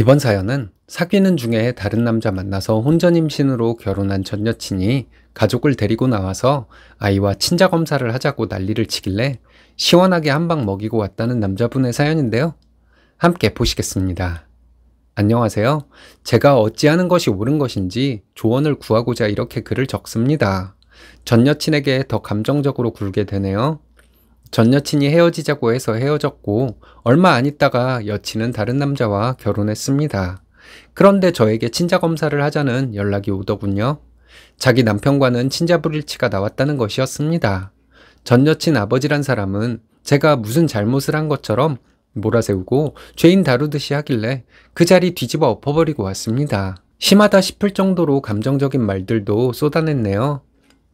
이번 사연은 사귀는 중에 다른 남자 만나서 혼전 임신으로 결혼한 전 여친이 가족을 데리고 나와서 아이와 친자 검사를 하자고 난리를 치길래 시원하게 한 방 먹이고 왔다는 남자분의 사연인데요. 함께 보시겠습니다. 안녕하세요. 제가 어찌하는 것이 옳은 것인지 조언을 구하고자 이렇게 글을 적습니다. 전 여친에게 더 감정적으로 굴게 되네요. 전 여친이 헤어지자고 해서 헤어졌고 얼마 안 있다가 여친은 다른 남자와 결혼했습니다. 그런데 저에게 친자 검사를 하자는 연락이 오더군요. 자기 남편과는 친자 불일치가 나왔다는 것이었습니다. 전 여친 아버지란 사람은 제가 무슨 잘못을 한 것처럼 몰아세우고 죄인 다루듯이 하길래 그 자리 뒤집어 엎어버리고 왔습니다. 심하다 싶을 정도로 감정적인 말들도 쏟아냈네요.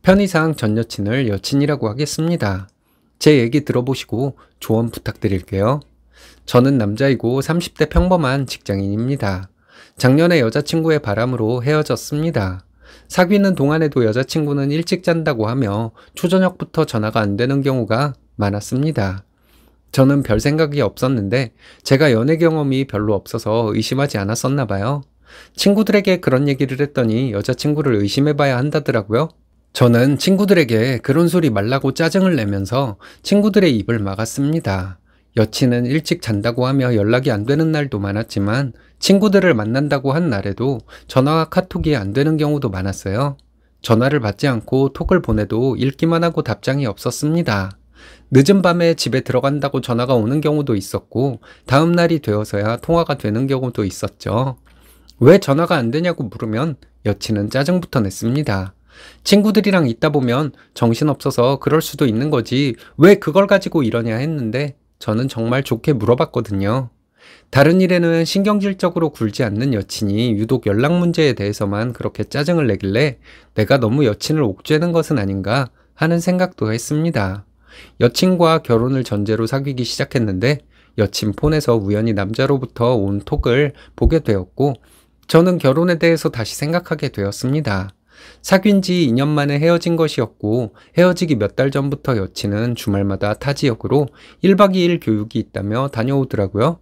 편의상 전 여친을 여친이라고 하겠습니다. 제 얘기 들어보시고 조언 부탁드릴게요. 저는 남자이고 30대 평범한 직장인입니다. 작년에 여자친구의 바람으로 헤어졌습니다. 사귀는 동안에도 여자친구는 일찍 잔다고 하며 초저녁부터 전화가 안 되는 경우가 많았습니다. 저는 별 생각이 없었는데 제가 연애 경험이 별로 없어서 의심하지 않았었나 봐요. 친구들에게 그런 얘기를 했더니 여자친구를 의심해봐야 한다더라고요. 저는 친구들에게 그런 소리 말라고 짜증을 내면서 친구들의 입을 막았습니다. 여친은 일찍 잔다고 하며 연락이 안 되는 날도 많았지만 친구들을 만난다고 한 날에도 전화와 카톡이 안 되는 경우도 많았어요. 전화를 받지 않고 톡을 보내도 읽기만 하고 답장이 없었습니다. 늦은 밤에 집에 들어간다고 전화가 오는 경우도 있었고 다음 날이 되어서야 통화가 되는 경우도 있었죠. 왜 전화가 안 되냐고 물으면 여친은 짜증부터 냈습니다. 친구들이랑 있다 보면 정신없어서 그럴 수도 있는 거지 왜 그걸 가지고 이러냐 했는데 저는 정말 좋게 물어봤거든요. 다른 일에는 신경질적으로 굴지 않는 여친이 유독 연락 문제에 대해서만 그렇게 짜증을 내길래 내가 너무 여친을 옥죄는 것은 아닌가 하는 생각도 했습니다. 여친과 결혼을 전제로 사귀기 시작했는데 여친 폰에서 우연히 남자로부터 온 톡을 보게 되었고 저는 결혼에 대해서 다시 생각하게 되었습니다. 사귄 지 2년 만에 헤어진 것이었고 헤어지기 몇 달 전부터 여친은 주말마다 타 지역으로 1박 2일 교육이 있다며 다녀오더라고요.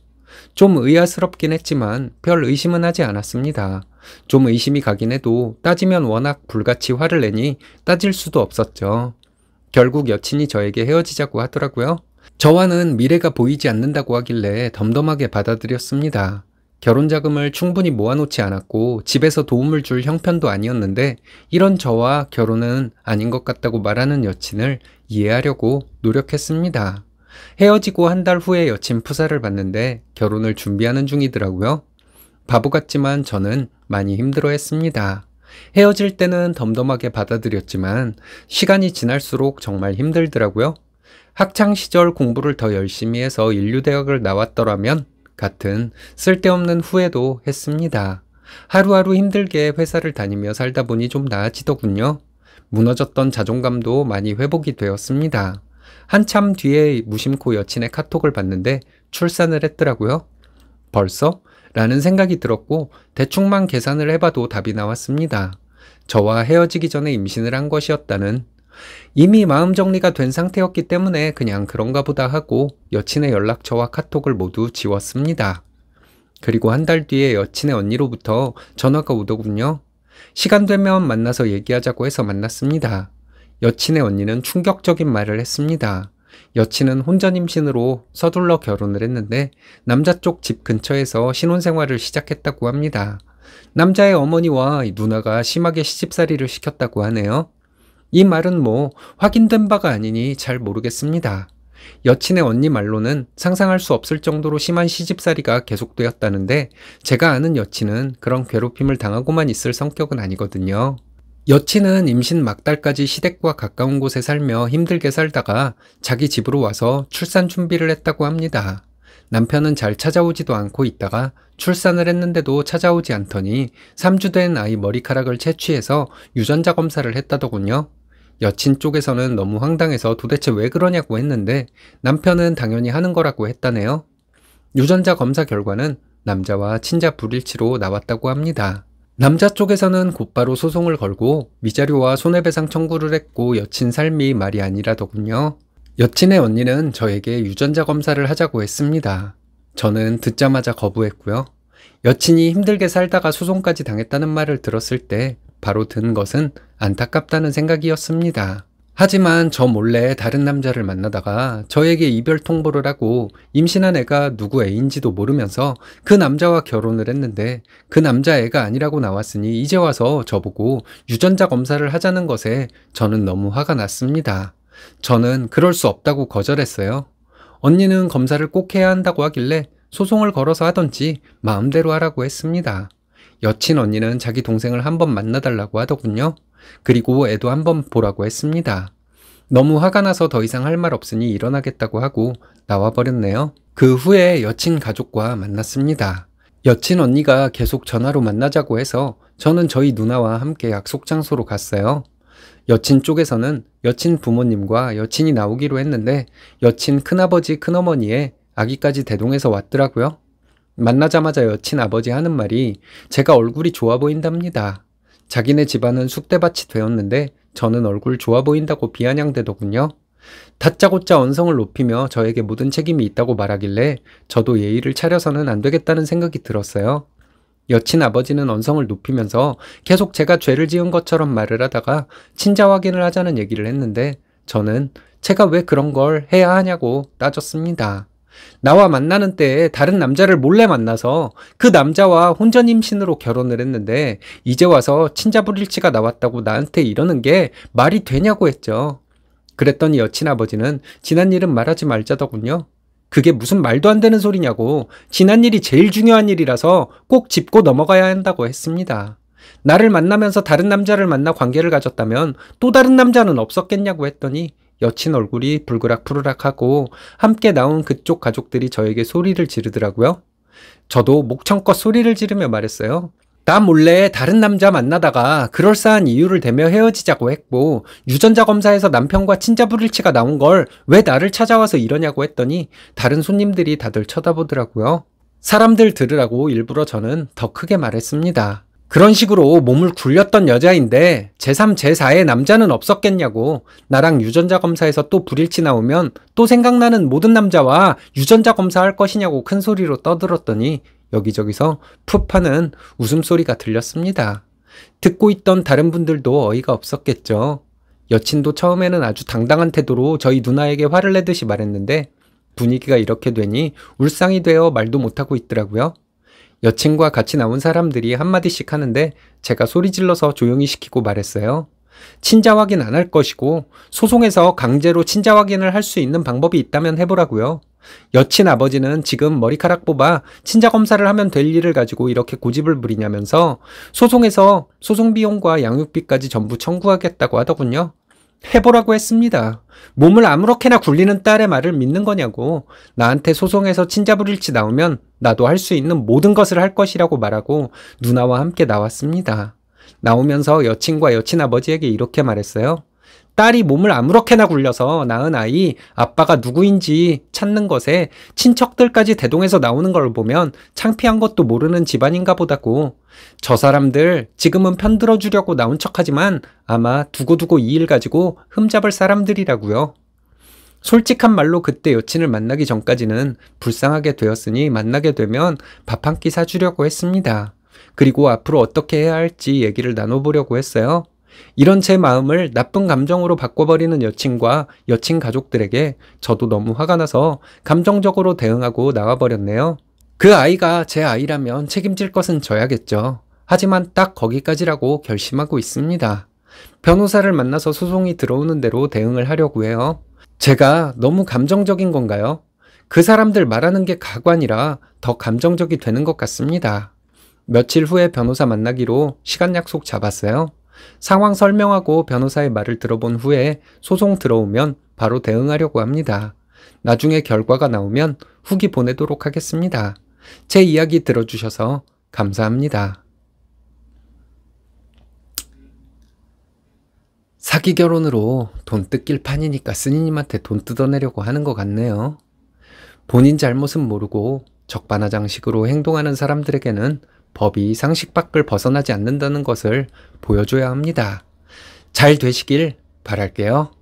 좀 의아스럽긴 했지만 별 의심은 하지 않았습니다. 좀 의심이 가긴 해도 따지면 워낙 불같이 화를 내니 따질 수도 없었죠. 결국 여친이 저에게 헤어지자고 하더라고요. 저와는 미래가 보이지 않는다고 하길래 덤덤하게 받아들였습니다. 결혼 자금을 충분히 모아놓지 않았고 집에서 도움을 줄 형편도 아니었는데 이런 저와 결혼은 아닌 것 같다고 말하는 여친을 이해하려고 노력했습니다. 헤어지고 한 달 후에 여친 푸사를 봤는데 결혼을 준비하는 중이더라고요. 바보 같지만 저는 많이 힘들어 했습니다. 헤어질 때는 덤덤하게 받아들였지만 시간이 지날수록 정말 힘들더라고요. 학창 시절 공부를 더 열심히 해서 인류대학을 나왔더라면 같은 쓸데없는 후회도 했습니다. 하루하루 힘들게 회사를 다니며 살다 보니 좀 나아지더군요. 무너졌던 자존감도 많이 회복이 되었습니다. 한참 뒤에 무심코 여친의 카톡을 봤는데 출산을 했더라고요. 벌써? 라는 생각이 들었고 대충만 계산을 해봐도 답이 나왔습니다. 저와 헤어지기 전에 임신을 한 것이었다는 이미 마음 정리가 된 상태였기 때문에 그냥 그런가 보다 하고 여친의 연락처와 카톡을 모두 지웠습니다. 그리고 한 달 뒤에 여친의 언니로부터 전화가 오더군요. 시간 되면 만나서 얘기하자고 해서 만났습니다. 여친의 언니는 충격적인 말을 했습니다. 여친은 혼전 임신으로 서둘러 결혼을 했는데 남자 쪽 집 근처에서 신혼생활을 시작했다고 합니다. 남자의 어머니와 누나가 심하게 시집살이를 시켰다고 하네요. 이 말은 뭐 확인된 바가 아니니 잘 모르겠습니다. 여친의 언니 말로는 상상할 수 없을 정도로 심한 시집살이가 계속되었다는데 제가 아는 여친은 그런 괴롭힘을 당하고만 있을 성격은 아니거든요. 여친은 임신 막달까지 시댁과 가까운 곳에 살며 힘들게 살다가 자기 집으로 와서 출산 준비를 했다고 합니다. 남편은 잘 찾아오지도 않고 있다가 출산을 했는데도 찾아오지 않더니 3주 된 아이 머리카락을 채취해서 유전자 검사를 했다더군요. 여친 쪽에서는 너무 황당해서 도대체 왜 그러냐고 했는데 남편은 당연히 하는 거라고 했다네요. 유전자 검사 결과는 남자와 친자 불일치로 나왔다고 합니다. 남자 쪽에서는 곧바로 소송을 걸고 미자료와 손해배상 청구를 했고 여친 삶이 말이 아니라더군요. 여친의 언니는 저에게 유전자 검사를 하자고 했습니다. 저는 듣자마자 거부했고요. 여친이 힘들게 살다가 소송까지 당했다는 말을 들었을 때 바로 든 것은 안타깝다는 생각이었습니다. 하지만 저 몰래 다른 남자를 만나다가 저에게 이별 통보를 하고 임신한 애가 누구 애인지도 모르면서 그 남자와 결혼을 했는데 그 남자 애가 아니라고 나왔으니 이제 와서 저보고 유전자 검사를 하자는 것에 저는 너무 화가 났습니다. 저는 그럴 수 없다고 거절했어요. 언니는 검사를 꼭 해야 한다고 하길래 소송을 걸어서 하던지 마음대로 하라고 했습니다. 여친 언니는 자기 동생을 한번 만나달라고 하더군요. 그리고 애도 한번 보라고 했습니다. 너무 화가 나서 더 이상 할 말 없으니 일어나겠다고 하고 나와버렸네요. 그 후에 여친 가족과 만났습니다. 여친 언니가 계속 전화로 만나자고 해서 저는 저희 누나와 함께 약속 장소로 갔어요. 여친 쪽에서는 여친 부모님과 여친이 나오기로 했는데 여친 큰아버지 큰어머니의 아기까지 대동해서 왔더라고요. 만나자마자 여친 아버지 하는 말이 제가 얼굴이 좋아 보인답니다. 자기네 집안은 쑥대밭이 되었는데 저는 얼굴 좋아 보인다고 비아냥대더군요. 다짜고짜 언성을 높이며 저에게 모든 책임이 있다고 말하길래 저도 예의를 차려서는 안 되겠다는 생각이 들었어요. 여친 아버지는 언성을 높이면서 계속 제가 죄를 지은 것처럼 말을 하다가 친자 확인을 하자는 얘기를 했는데 저는 제가 왜 그런 걸 해야 하냐고 따졌습니다. 나와 만나는 때에 다른 남자를 몰래 만나서 그 남자와 혼전 임신으로 결혼을 했는데 이제 와서 친자불일치가 나왔다고 나한테 이러는 게 말이 되냐고 했죠. 그랬더니 여친 아버지는 지난 일은 말하지 말자더군요. 그게 무슨 말도 안 되는 소리냐고 지난 일이 제일 중요한 일이라서 꼭 짚고 넘어가야 한다고 했습니다. 나를 만나면서 다른 남자를 만나 관계를 가졌다면 또 다른 남자는 없었겠냐고 했더니 여친 얼굴이 불그락 푸르락하고 함께 나온 그쪽 가족들이 저에게 소리를 지르더라고요. 저도 목청껏 소리를 지르며 말했어요. 나 몰래 다른 남자 만나다가 그럴싸한 이유를 대며 헤어지자고 했고 유전자 검사에서 남편과 친자 불일치가 나온 걸 왜 나를 찾아와서 이러냐고 했더니 다른 손님들이 다들 쳐다보더라고요. 사람들 들으라고 일부러 저는 더 크게 말했습니다. 그런 식으로 몸을 굴렸던 여자인데 제3, 제4의 남자는 없었겠냐고 나랑 유전자 검사에서 또 불일치 나오면 또 생각나는 모든 남자와 유전자 검사할 것이냐고 큰 소리로 떠들었더니 여기저기서 푸파는 웃음소리가 들렸습니다. 듣고 있던 다른 분들도 어이가 없었겠죠. 여친도 처음에는 아주 당당한 태도로 저희 누나에게 화를 내듯이 말했는데 분위기가 이렇게 되니 울상이 되어 말도 못하고 있더라고요. 여친과 같이 나온 사람들이 한마디씩 하는데 제가 소리 질러서 조용히 시키고 말했어요. 친자 확인 안 할 것이고 소송에서 강제로 친자 확인을 할 수 있는 방법이 있다면 해보라고요. 여친 아버지는 지금 머리카락 뽑아 친자 검사를 하면 될 일을 가지고 이렇게 고집을 부리냐면서 소송에서 소송 비용과 양육비까지 전부 청구하겠다고 하더군요. 해보라고 했습니다. 몸을 아무렇게나 굴리는 딸의 말을 믿는 거냐고 나한테 소송해서 친자부릴지 나오면 나도 할 수 있는 모든 것을 할 것이라고 말하고 누나와 함께 나왔습니다. 나오면서 여친과 여친 아버지에게 이렇게 말했어요. 딸이 몸을 아무렇게나 굴려서 낳은 아이 아빠가 누구인지 찾는 것에 친척들까지 대동해서 나오는 걸 보면 창피한 것도 모르는 집안인가 보다고 저 사람들 지금은 편들어 주려고 나온 척하지만 아마 두고두고 이 일 가지고 흠잡을 사람들이라고요. 솔직한 말로 그때 여친을 만나기 전까지는 불쌍하게 되었으니 만나게 되면 밥 한 끼 사주려고 했습니다. 그리고 앞으로 어떻게 해야 할지 얘기를 나눠보려고 했어요. 이런 제 마음을 나쁜 감정으로 바꿔버리는 여친과 여친 가족들에게 저도 너무 화가 나서 감정적으로 대응하고 나와버렸네요. 그 아이가 제 아이라면 책임질 것은 져야겠죠. 하지만 딱 거기까지라고 결심하고 있습니다. 변호사를 만나서 소송이 들어오는 대로 대응을 하려고 해요. 제가 너무 감정적인 건가요? 그 사람들 말하는 게 가관이라 더 감정적이 되는 것 같습니다. 며칠 후에 변호사 만나기로 시간 약속 잡았어요. 상황 설명하고 변호사의 말을 들어본 후에 소송 들어오면 바로 대응하려고 합니다. 나중에 결과가 나오면 후기 보내도록 하겠습니다. 제 이야기 들어주셔서 감사합니다. 사기 결혼으로 돈 뜯길 판이니까 스님한테 돈 뜯어내려고 하는 것 같네요. 본인 잘못은 모르고 적반하장식으로 행동하는 사람들에게는 법이 상식 밖을 벗어나지 않는다는 것을 보여줘야 합니다. 잘 되시길 바랄게요.